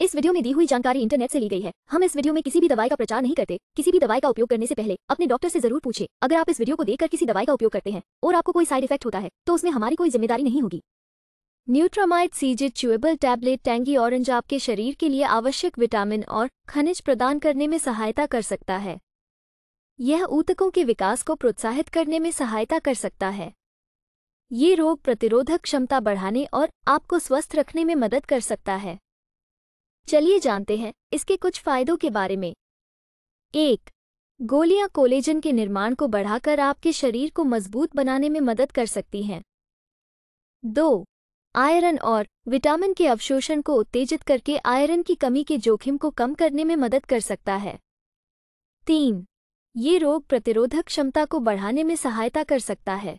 इस वीडियो में दी हुई जानकारी इंटरनेट से ली गई है हम इस वीडियो में किसी भी दवाई का प्रचार नहीं करते किसी भी दवाई का उपयोग करने से पहले अपने डॉक्टर से जरूर पूछे अगर आप इस वीडियो को देखकर किसी दवाई का उपयोग करते हैं और आपको कोई साइड इफेक्ट होता है तो उसमें हमारी कोई जिम्मेदारी नहीं होगी न्यूट्रामाइट सीजिड च्यूएबल टैबलेट टैंगी ऑरेंज आपके शरीर के लिए आवश्यक विटामिन और खनिज प्रदान करने में सहायता कर सकता है यह ऊतकों के विकास को प्रोत्साहित करने में सहायता कर सकता है ये रोग प्रतिरोधक क्षमता बढ़ाने और आपको स्वस्थ रखने में मदद कर सकता है चलिए जानते हैं इसके कुछ फायदों के बारे में एक गोलियां कोलेजन के निर्माण को बढ़ाकर आपके शरीर को मजबूत बनाने में मदद कर सकती हैं दो आयरन और विटामिन के अवशोषण को उत्तेजित करके आयरन की कमी के जोखिम को कम करने में मदद कर सकता है तीन ये रोग प्रतिरोधक क्षमता को बढ़ाने में सहायता कर सकता है